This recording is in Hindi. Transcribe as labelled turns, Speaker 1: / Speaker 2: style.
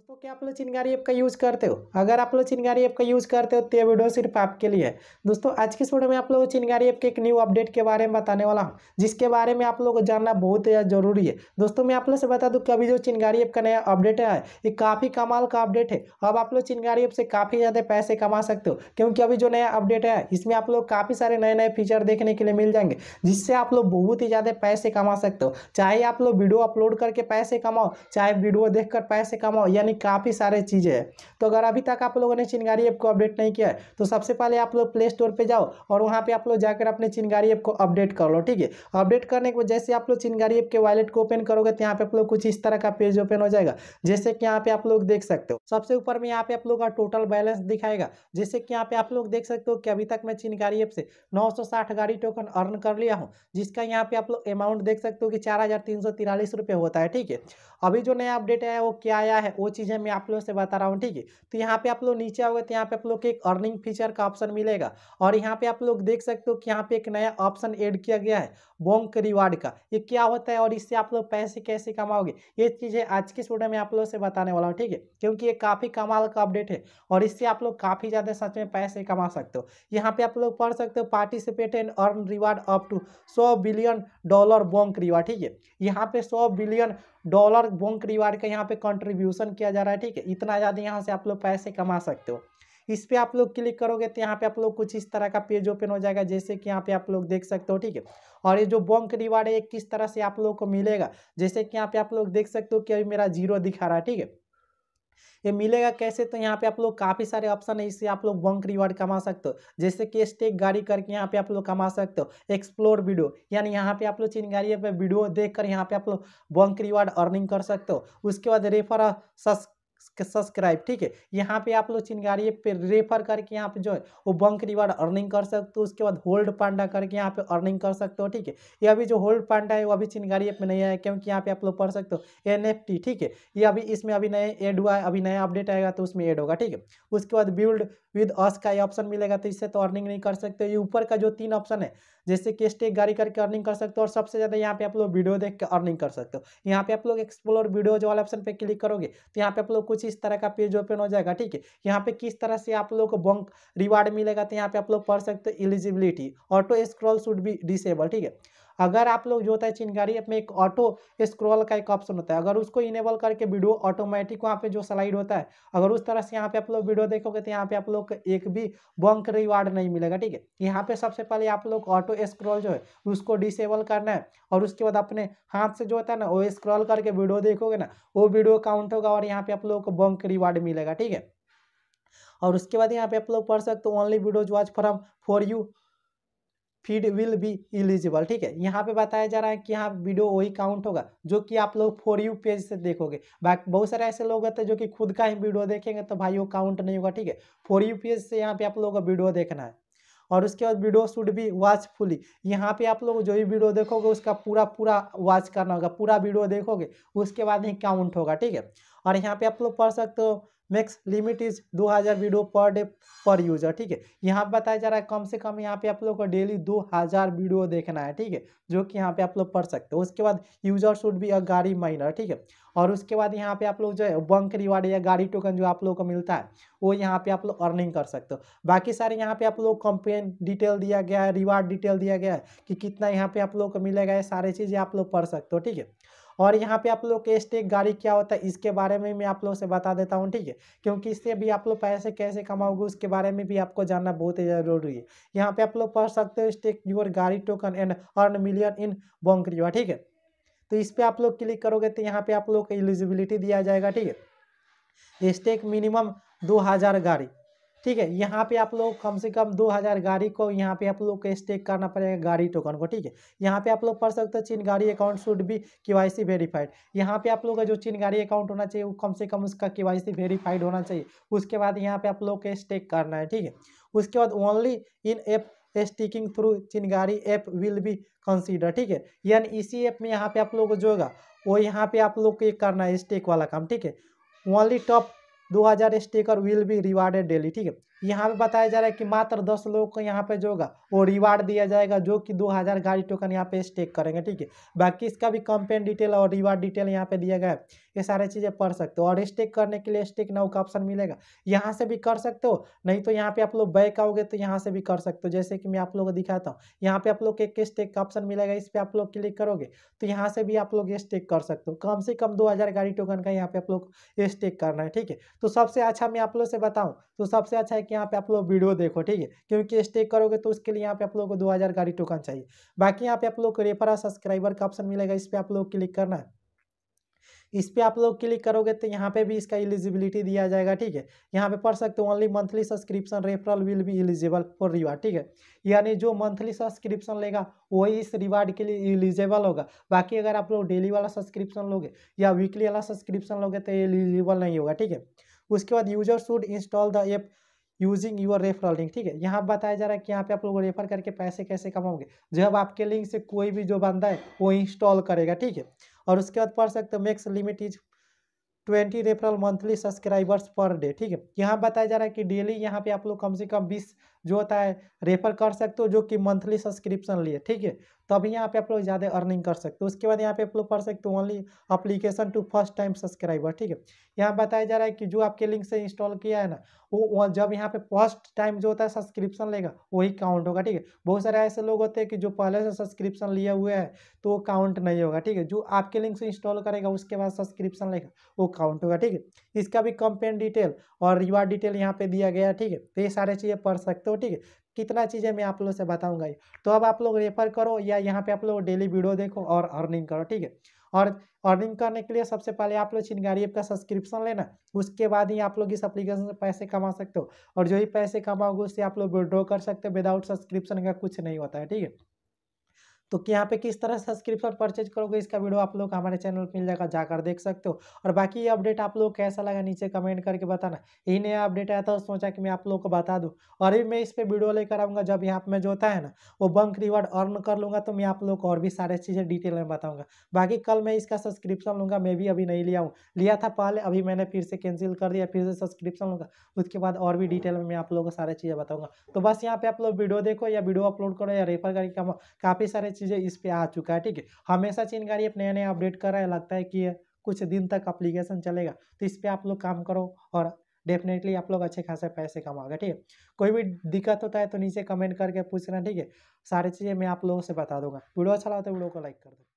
Speaker 1: दोस्तों क्या आप लोग चिनगारी ऐप का यूज़ करते हो अगर आप लोग चिनगारी ऐप का यूज़ करते हो तो ये वीडियो सिर्फ आपके लिए है दोस्तों आज की वीडियो में आप लोगों को चिनगारी ऐप के एक न्यू अपडेट के बारे में बताने वाला हूँ जिसके बारे में आप लोगों को जानना बहुत जरूरी है दोस्तों मैं आप लोग से बता दूँ कि अभी जो चिनगारी ऐप का नया अपडेट है ये काफ़ी कमाल का अपडेट है अब आप लोग चिनगारी ऐप से काफ़ी ज़्यादा पैसे कमा सकते हो क्योंकि अभी जो नया अपडेट है इसमें आप लोग काफ़ी सारे नए नए फीचर देखने के लिए मिल जाएंगे जिससे आप लोग बहुत ही ज़्यादा पैसे कमा सकते हो चाहे आप लोग वीडियो अपलोड करके पैसे कमाओ चाहे वीडियो देख पैसे कमाओ यानी यानी काफ़ी सारे चीज़ें हैं तो अगर अभी तक आप लोगों ने चिंगारी ऐप को अपडेट नहीं किया है तो सबसे पहले आप लोग प्ले स्टोर पर जाओ और वहाँ पर आप लोग जाकर अपने चिंगारी ऐप को अपडेट कर लो ठीक है अपडेट करने के बाद जैसे आप लोग चिंगारी ऐप के वॉलेट को ओपन करोगे तो यहाँ पर आप लोग कुछ इस तरह का पेज ओपन हो जाएगा जैसे कि यहाँ पर आप लोग देख सकते हो सबसे ऊपर में यहाँ पर आप लोग का टोटल बैलेंस दिखाएगा जैसे कि यहाँ पर आप लोग देख सकते हो कि अभी तक मैं चिंगारी ऐप से नौ गाड़ी टोकन अर्न कर लिया हूँ जिसका यहाँ पर आप लोग अमाउंट देख सकते हो कि चार होता है ठीक है अभी जो नया अपडेट आया वो क्या आया है वो चीज़ें मैं आप लोगों से बता रहा हूँ ठीक है तो यहाँ पे आप लोग नीचे आओगे तो यहाँ पे आप लोग के एक अर्निंग फीचर का ऑप्शन मिलेगा और यहाँ पे आप लोग देख सकते हो कि यहाँ पे एक नया ऑप्शन ऐड किया गया है बोंक रिवार्ड का ये क्या होता है और इससे आप लोग पैसे कैसे कमाओगे ये चीज़ें आज की स्टूडियो में आप लोगों से बताने वाला हूँ ठीक है क्योंकि ये काफ़ी कमाल का अपडेट है और इससे आप लोग काफ़ी ज़्यादा सच में पैसे कमा सकते हो यहाँ पे आप लोग पढ़ सकते हो participate and earn reward up to सौ बिलियन डॉलर बोंक रिवार्ड ठीक है यहाँ पे सौ बिलियन डॉलर बोंक रिवार्ड का यहाँ पे कंट्रीब्यूशन किया किया जा रहा है ठीक है इतना ज़्यादा यहाँ से आप लोग पैसे कमा सकते हो इस पर आप लोग क्लिक करोगे तो यहाँ पे आप लोग कुछ इस तरह का पेज ओपन हो जाएगा जैसे कि यहाँ पे आप लोग देख सकते हो ठीक है और ये जो बॉन्क रिवार्ड है किस तरह से आप लोग को मिलेगा जैसे कि यहाँ पे आप लोग देख सकते हो कि अभी मेरा जीरो दिखा रहा है ठीक है ये मिलेगा कैसे तो यहाँ पे आप लोग काफ़ी सारे ऑप्शन है इससे आप लोग बंक रिवार्ड कमा सकते हो जैसे कि स्टेक गाड़ी करके यहाँ पे आप लोग कमा सकते हो एक्सप्लोर वीडियो यानी यहाँ पे आप लोग चिनगाड़ी पे वीडियो देख कर यहाँ पे आप लोग बंक रिवार्ड अर्निंग कर सकते हो उसके बाद रेफर सस्क... सब्सक्राइब ठीक है यहाँ पे आप लोग चिंगारी पे रेफर करके यहाँ पे जो है वो बंक रिवार्ड अर्निंग कर सकते हो उसके बाद होल्ड पांडा करके यहाँ पे अर्निंग कर सकते हो ठीक है ये अभी जो होल्ड पांडा है वो अभी चिंगारी ऐप में नहीं आया क्योंकि यहाँ पे आप लोग पढ़ सकते हो एन ठीक है ये अभी इसमें अभी नए एड हुआ है अभी नया अपडेट आएगा तो उसमें एड होगा ठीक है उसके बाद बिल्ड विद अस का ही ऑप्शन मिलेगा तो इससे तो अर्निंग नहीं कर सकते ये ऊपर का जो तीन ऑप्शन है जैसे कि स्टेक गाड़ी करके अर्निंग कर सकते हो और सबसे ज़्यादा यहाँ पे आप लोग वीडियो देख के अर्निंग कर सकते हो यहाँ पे आप लोग एक्सप्लोर जो वाले ऑप्शन पे क्लिक करोगे तो यहाँ पे आप लोग कुछ इस तरह का पेज ओपन हो जाएगा ठीक है यहाँ पे किस तरह से आप लोग को बंक रिवार्ड मिलेगा तो यहाँ पे आप लोग पढ़ सकते हो eligibility auto scroll should be disable ठीक है अगर आप लोग जो होता है चिनकारी ऐप में एक ऑटो स्क्रॉल का एक ऑप्शन होता है अगर उसको इनेबल करके वीडियो ऑटोमेटिक वहाँ पे जो स्लाइड होता है अगर उस तरह से यहाँ पे आप लोग वीडियो देखोगे तो यहाँ पे आप लोग को एक भी बंक रिवार्ड नहीं मिलेगा ठीक है यहाँ पे सबसे पहले आप लोग ऑटो स्क्रॉल जो है उसको डिसेबल करना है और उसके बाद अपने हाथ से जो होता है ना वो स्क्रॉल करके वीडियो देखोगे ना वो वीडियो काउंट होगा और यहाँ पे आप लोग को बंक रिवार्ड मिलेगा ठीक है और उसके बाद यहाँ पे आप लोग पढ़ सकते हो only videos watch from for you feed will be eligible ठीक है यहाँ पे बताया जा रहा है कि यहाँ वीडियो वही काउंट होगा जो कि आप लोग फॉर यू पेज से देखोगे बाकी बहुत सारे ऐसे लोग होते हैं जो कि खुद का ही वीडियो देखेंगे तो भाई वो काउंट नहीं होगा ठीक है फॉर यू पेज से यहाँ पे आप लोगों को वीडियो देखना है और उसके बाद video should be watch fully यहाँ पे आप लोग जो भी वीडियो देखोगे उसका पूरा पूरा वॉच करना होगा पूरा वीडियो देखोगे उसके बाद ही काउंट होगा ठीक है और यहाँ पे आप लोग पढ़ सकते हो max limit is 2000 video per day per user ठीक है यहाँ पर बताया जा रहा है कम से कम यहाँ पे आप लोग को डेली 2000 वीडियो देखना है ठीक है जो कि यहाँ पे आप लोग पढ़ सकते हो उसके बाद यूजर शुड भी अ गाड़ी माइनर ठीक है और उसके बाद यहाँ पे आप लोग जो है बंक रिवार्ड या गाड़ी टोकन जो आप लोग को मिलता है वो यहाँ पे आप लोग अर्निंग कर सकते हो बाकी सारे यहाँ पे आप लोग कंपेन डिटेल दिया गया है रिवार्ड डिटेल दिया गया है कि कितना यहाँ पे आप लोग को मिलेगा ये सारे चीज़ें आप लोग पढ़ सकते हो ठीक है और यहाँ पे आप लोग के स्टेक गाड़ी क्या होता है इसके बारे में मैं आप लोग से बता देता हूँ ठीक है क्योंकि इससे भी आप लोग पैसे कैसे कमाओगे उसके बारे में भी आपको जानना बहुत ही जरूरी है यहाँ पे आप लोग पढ़ सकते हो stake your Gari token and earn million in बॉन्क्रियो ठीक है तो इस पर आप लोग क्लिक करोगे तो यहाँ पे आप लोग को एलिजिबिलिटी दिया जाएगा ठीक है स्टेक मिनिमम दो हज़ार गाड़ी ठीक है यहाँ पे आप लोग कम से कम 2000 गाड़ी को यहाँ पे आप लोग को स्टेक करना पड़ेगा गाड़ी टोकन को ठीक है यहाँ पे आप लोग पढ़ सकते हो चीन गाड़ी अकाउंट शुड भी के वेरीफाइड यहाँ पे आप लोग का जो चीन गाड़ी अकाउंट होना चाहिए वो कम से कम उसका के वेरीफाइड होना चाहिए उसके बाद यहाँ पे आप लोग को स्टेक करना है ठीक है उसके बाद only in app staking through Chingari app will be consider ठीक है यानी इसी ऐप में यहाँ पे आप लोग को जो होगा वो यहाँ पे आप लोग को करना है स्टेक वाला काम ठीक है ओनली टॉप दो हज़ार staker will be rewarded daily ठीक है यहाँ पे बताया जा रहा है कि मात्र दस लोगों को यहाँ पे जो होगा वो रिवार्ड दिया जाएगा जो कि दो हज़ार गाड़ी टोकन यहाँ पे स्टेक करेंगे ठीक है बाकी इसका भी कंपेन डिटेल और रिवार्ड डिटेल यहाँ पे दिया गया है ये सारी चीज़ें पढ़ सकते हो और स्टेक करने के लिए स्टेक नाउ का ऑप्शन मिलेगा यहाँ से भी कर सकते हो नहीं तो यहाँ पे आप लोग बैक आओगे तो यहाँ से भी कर सकते हो जैसे कि मैं आप लोग को दिखाता हूँ यहाँ पे आप लोग एक स्टेक का ऑप्शन मिलेगा इस पर आप लोग क्लिक करोगे तो यहाँ से भी आप लोग स्टेक कर सकते हो कम से कम दो हज़ार गाड़ी टोकन का यहाँ पे आप लोग स्टेक करना है ठीक है तो सबसे अच्छा मैं आप लोग से बताऊँ तो सबसे अच्छा है कि यहाँ पे आप लोग वीडियो देखो ठीक है क्योंकि स्टेक करोगे तो उसके लिए यहाँ पे आप लोग को दो गाड़ी टोकन चाहिए बाकी यहाँ पे आप लोग को रेफर सब्सक्राइबर का ऑप्शन मिलेगा इस पर आप लोग क्लिक करना है इस पर आप लोग क्लिक करोगे तो यहाँ पे भी इसका एलिजिबिलिटी दिया जाएगा ठीक है यहाँ पे पढ़ सकते हो only monthly subscription referral will be eligible for reward ठीक है यानी जो मंथली सब्सक्रिप्शन लेगा वही इस रिवार्ड के लिए एलिजिबल होगा बाकी अगर आप लोग डेली वाला सब्सक्रिप्शन लोगे या वीकली वाला सब्सक्रिप्शन लोगे तो एलिजिबल नहीं होगा ठीक है उसके बाद user should install the app using your referral link ठीक है यहाँ बताया जा रहा है कि यहाँ पे आप लोग रेफर करके पैसे कैसे कमाओगे जब आपके लिंक से कोई भी जो बंदा है वो इंस्टॉल करेगा ठीक है और उसके बाद पढ़ सकते हो max limit is twenty referral monthly subscribers per day ठीक है यहाँ बताया जा रहा है कि डेली यहाँ पे आप लोग कम से कम बीस जो होता है रेफर कर सकते हो जो कि मंथली सब्सक्रिप्शन लिए ठीक है तभी तो यहाँ पे आप लोग ज़्यादा अर्निंग कर सकते हो उसके बाद यहाँ पे आप लोग पढ़ सकते हो only application to first time subscriber ठीक है यहाँ बताया जा रहा है कि जो आपके लिंक से इंस्टॉल किया है ना वो जब यहाँ पे फर्स्ट टाइम जो होता है सब्सक्रिप्शन लेगा वही काउंट होगा ठीक है बहुत सारे ऐसे लोग होते हैं कि जो पहले से सब्सक्रिप्शन लिए हुए हैं तो वो काउंट नहीं होगा ठीक है जो आपके लिंक से इंस्टॉल करेगा उसके बाद सब्सक्रिप्शन लेगा वो काउंट होगा ठीक है इसका भी कंपेन डिटेल और रिवार्ड डिटेल यहाँ पे दिया गया ठीक है तो ये सारी चीज़ें पढ़ सकते हो हो तो ठीक है कितना चीज़ें मैं आप लोगों से बताऊंगा तो अब आप लोग रेफर करो या यहाँ पे आप लोग डेली वीडियो देखो और अर्निंग करो ठीक है और अर्निंग करने के लिए सबसे पहले आप लोग चिनगारी ऐप का सब्सक्रिप्शन लेना उसके बाद ही आप लोग इस एप्लीकेशन से पैसे कमा सकते हो और जो ही पैसे कमाओगे उससे आप लोग विड्रॉ कर सकते हो विदाउट सब्सक्रिप्शन का कुछ नहीं होता है ठीक है तो कि यहाँ पे किस तरह से सब्सक्रिप्शन परचेज करोगे इसका वीडियो आप लोग हमारे चैनल पर मिल जाएगा जाकर देख सकते हो और बाकी ये अपडेट आप लोग कैसा लगा नीचे कमेंट करके बताना यही नया अपडेट आया था और सोचा कि मैं आप लोग को बता दूँ और भी मैं इस पर वीडियो लेकर आऊँगा जब यहाँ पे जो होता है ना वो बंक रिवार्ड अर्न कर लूँगा तो मैं आप लोग को और भी सारे चीज़ें डिटेल में बताऊँगा बाकी कल मैं इसका सब्सक्रिप्शन लूँगा मैं भी अभी नहीं लिया हूँ लिया था पहले अभी मैंने फिर से कैंसिल कर दिया फिर से सब्सक्रिप्शन लूँगा उसके बाद और भी डिटेल में मैं आप लोगों को सारी चीज़ें बताऊँगा तो बस यहाँ पे आप लोग वीडियो देखो या वीडियो अपलोड करो या रेफर करके काफ़ी सारे चीज़ें इस पर आ चुका है ठीक है हमेशा चीन अपने ऐप नया नया अपडेट कर रहा है लगता है कि कुछ दिन तक अप्लीकेशन चलेगा तो इस पर आप लोग काम करो और डेफिनेटली आप लोग अच्छे खासे पैसे कमाओगे ठीक है कोई भी दिक्कत होता है तो नीचे कमेंट करके पूछना ठीक है सारी चीज़ें मैं आप लोगों से बता दूंगा वीडियो अच्छा लगा तो वीडियो को लाइक कर दो